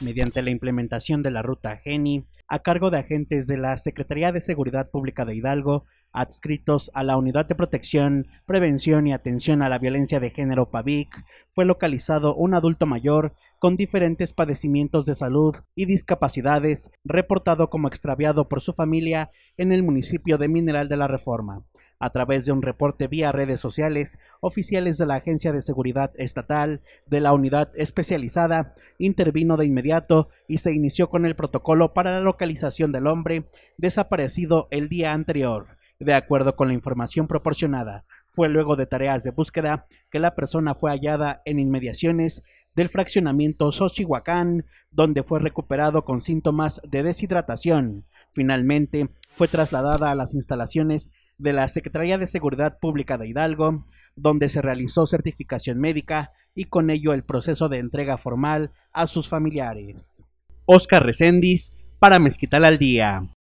mediante la implementación de la ruta GENI, a cargo de agentes de la Secretaría de Seguridad Pública de Hidalgo, adscritos a la Unidad de Protección, Prevención y Atención a la Violencia de Género PAVIC, fue localizado un adulto mayor con diferentes padecimientos de salud y discapacidades, reportado como extraviado por su familia en el municipio de Mineral de la Reforma. A través de un reporte vía redes sociales, oficiales de la Agencia de Seguridad Estatal de la Unidad Especializada intervino de inmediato y se inició con el protocolo para la localización del hombre desaparecido el día anterior. De acuerdo con la información proporcionada, fue luego de tareas de búsqueda que la persona fue hallada en inmediaciones del fraccionamiento Xochihuacán, donde fue recuperado con síntomas de deshidratación. Finalmente, fue trasladada a las instalaciones de la Secretaría de Seguridad Pública de Hidalgo, donde se realizó certificación médica y con ello el proceso de entrega formal a sus familiares. Oscar Recendis para Mezquital al Día.